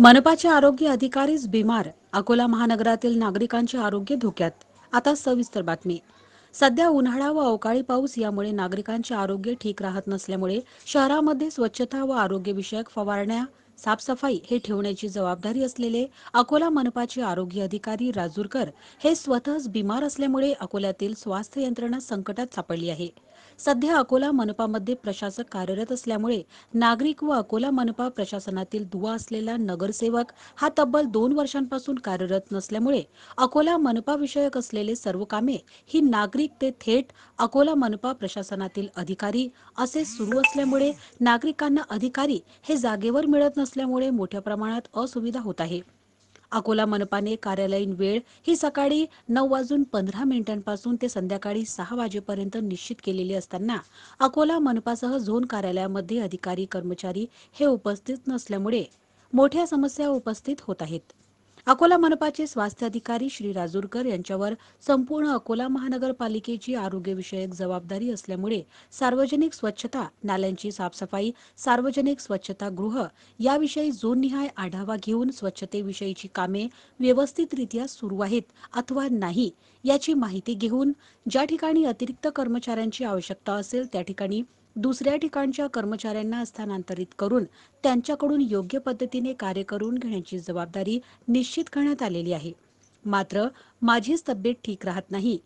मनपाचे आरोग्य अधिकारीच बिमार अकोला महानगरातील नागरिकांचे आरोग्य धोक्यात आता सविस्तर बातमी सध्या उन्हाळा व अवकाळी पाऊस यामुळे नागरिकांचे आरोग्य ठीक राहत नसल्यामुळे शहरामध्ये स्वच्छता व आरोग्यविषयक फवारण्या साफसफाई हे ठेवण्याची जबाबदारी असलेले अकोला मनपाचे आरोग्य अधिकारी राजूरकर हे स्वतःच बिमार असल्यामुळे अकोल्यातील स्वास्थ्य यंत्रणा संकटात सापडली आहे सध्या अकोला मनपामध्ये प्रशासक कार्यरत असल्यामुळे नागरिक व अकोला मनपा प्रशासनातील दुवा असलेला नगरसेवक हा तब्बल दोन वर्षांपासून कार्यरत नसल्यामुळे अकोला मनपा विषयक असलेले सर्व कामे ही नागरिक ते थेट अकोला मनपा प्रशासनातील अधिकारी असे सुरू असल्यामुळे नागरिकांना अधिकारी हे जागेवर मिळत नसल्यामुळे मोठ्या प्रमाणात असुविधा होत आहे अकोला मनपाने कार्यालयीन वेळ ही सकाळी नऊ वाजून पंधरा मिनिटांपासून ते संध्याकाळी सहा वाजेपर्यंत निश्चित केलेली असताना अकोला मनपासह झोन कार्यालयामध्ये अधिकारी कर्मचारी हे उपस्थित नसल्यामुळे मोठ्या समस्या उपस्थित होत आहेत अकोला मनपाचे स्वास्थ्य अधिकारी श्री राजूरकर यांच्यावर संपूर्ण अकोला महानगरपालिकेची आरोग्यविषयक जबाबदारी असल्यामुळे सार्वजनिक स्वच्छता नाल्यांची साफसफाई सार्वजनिक स्वच्छता गृह याविषयी जोननिहाय आढावा घेऊन स्वच्छतेविषयीची कामे व्यवस्थितरित्या सुरू आहेत अथवा नाही याची माहिती घेऊन ज्या ठिकाणी अतिरिक्त कर्मचाऱ्यांची आवश्यकता असेल त्या ठिकाणी दुसऱ्या ठिकाणच्या कर्मचाऱ्यांना स्थानांतरित करून त्यांच्याकडून योग्य पद्धतीने कार्य करून घेण्याची जबाबदारी निश्चित करण्यात आलेली आहे मात्र माझीच तब्येत ठीक राहत नाही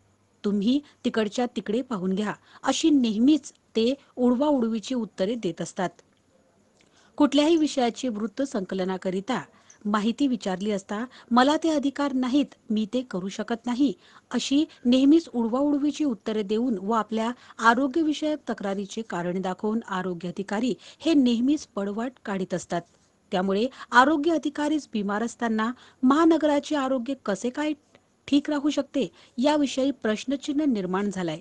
तुम्ही तिकडच्या तिकडे पाहून घ्या अशी नेहमीच ते उडवाउडवीची उत्तरे देत असतात कुठल्याही विषयाची वृत्त संकलनाकरिता माहिती विचारली असता मला ते अधिकार नाहीत मी ते करू शकत नाही अशी नेहमीच उडवाउडवीची उत्तरे देऊन व आपल्या आरोग्यविषयक तक्रारीचे कारण दाखवून आरोग्य अधिकारी हे नेहमीच पडवाट काढित असतात त्यामुळे आरोग्य अधिकारीच बिमार असताना महानगराचे आरोग्य कसे काय ठीक राहू शकते याविषयी प्रश्नचिन्ह निर्माण झालाय